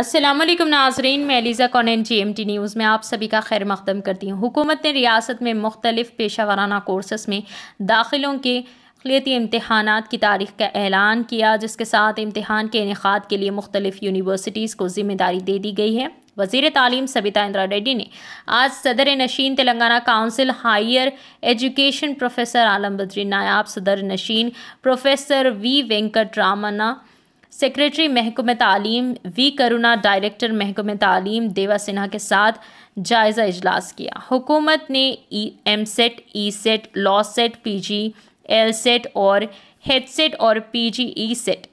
असलम नाजरीन मैं Eliza Conan G M T news में आप सभी का खैर मकदम करती हूँ हुकूमत ने रियासत में मुख्तलिफ़ पेशा वाराना कोर्सेस में दाखिलों के अखिलती इम्तहान की तारीख का ऐलान किया जिसके साथ इम्तहान के इनका के लिए मुख्तलिफ़ यूनिवर्सिटीज़ को ज़िम्मेदारी दे दी गई है वजीर तालीम सबिता इंदिरा रेड्डी ने आज सदर नशीन Telangana council higher education professor Limbadri नायाब सदर नशीन professor V Venkat Ramana secretary महकम तालीम वी करुणा डायरेक्टर महकम तालीम देवा सिन्हा के साथ जायज़ा इजलास किया हुकूमत ने EAMCET ECET LAWCET PGLCET और हेड सेट और पी जी ई सेट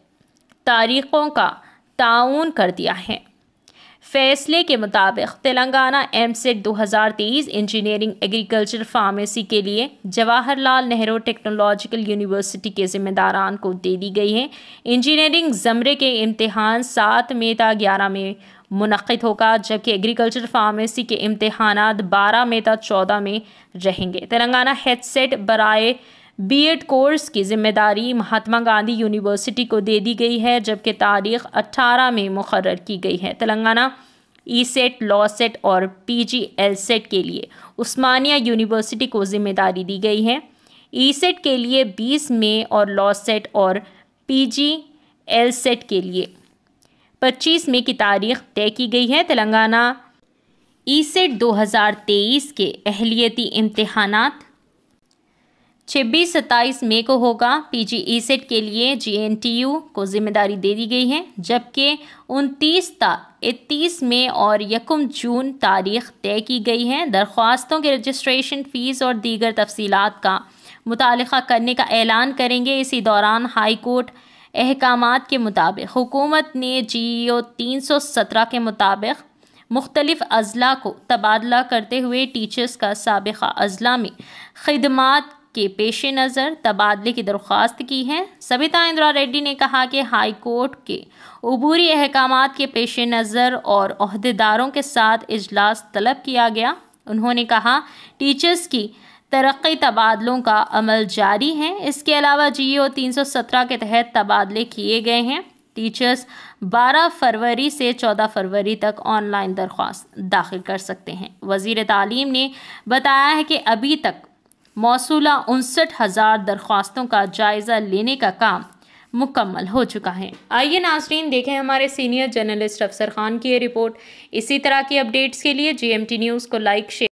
तारीख़ों का ताउन कर दिया है फैसले के मुताबिक तेलंगाना एम सेट e दो इंजीनियरिंग एग्रीकल्चर फार्मेसी के लिए जवाहरलाल नेहरू टेक्नोलॉजिकल यूनिवर्सिटी के जिम्मेदारान को दे दी गई है इंजीनियरिंग ज़मरे के इम्तहान सात मई तक ग्यारह में मुनद होगा जबकि एग्रीकल्चर फार्मेसी के इम्तहान बारह मई तक चौदह में रहेंगे तेलंगाना हेडसेट e बरए बीएड कोर्स की जिम्मेदारी महात्मा गांधी यूनिवर्सिटी को दे दी गई है जबकि तारीख 18 में मुकर की गई है Telangana ECET LAWCET और पी जी एल सेट के लिए उस्मानिया यूनिवर्सिटी को जिम्मेदारी दी गई है ई e सेट e के लिए 20 में और लॉ सेट e और पी जी एल सेट के लिए 25 मई की तारीख तय की गई है तेलंगाना ई सेट तेईस के अहलियती इम्तहानात छब्बीस सत्ताईस मई को होगा पीजीई सेट के लिए जीएनटीयू को जिम्मेदारी दे दी गई है जबकि उनतीस इकतीस मई और यकम जून तारीख तय की गई है दरख्वास्तों के रजिस्ट्रेशन फ़ीस और दीगर तफसीत का मुतल करने का ऐलान करेंगे इसी दौरान हाई कोर्ट अहकाम के मुताबिक हुकूमत ने जी ओ तीन सौ सत्रह के मुताबिक मुख्तलिफ अजला को तबादला करते हुए टीचर्स का सबका अजला में खदमात के पेश नज़र तबादले की दरख्वास्त की है सविता इंदिरा रेड्डी ने कहा कि हाई कोर्ट के अबूरी अहकाम के पेश नज़र और अहदेदारों के साथ इजलास तलब किया गया उन्होंने कहा टीचर्स की तरक्की तबादलों का अमल जारी है इसके अलावा जी ओ तीन सौ सत्रह के तहत तबादले किए गए हैं टीचर्स 12 फरवरी से 14 फरवरी तक ऑनलाइन दरख्वास्त दाखिल कर सकते हैं वज़ी तालीम ने बताया है कि अभी तक मौसूला उनसठ हज़ार दरख्वास्तों का जायज़ा लेने का काम मुकम्मल हो चुका है आइए नाजरीन देखें हमारे सीनियर जर्नलिस्ट अफसर खान की ये रिपोर्ट इसी तरह की अपडेट्स के लिए जी न्यूज़ को लाइक शेयर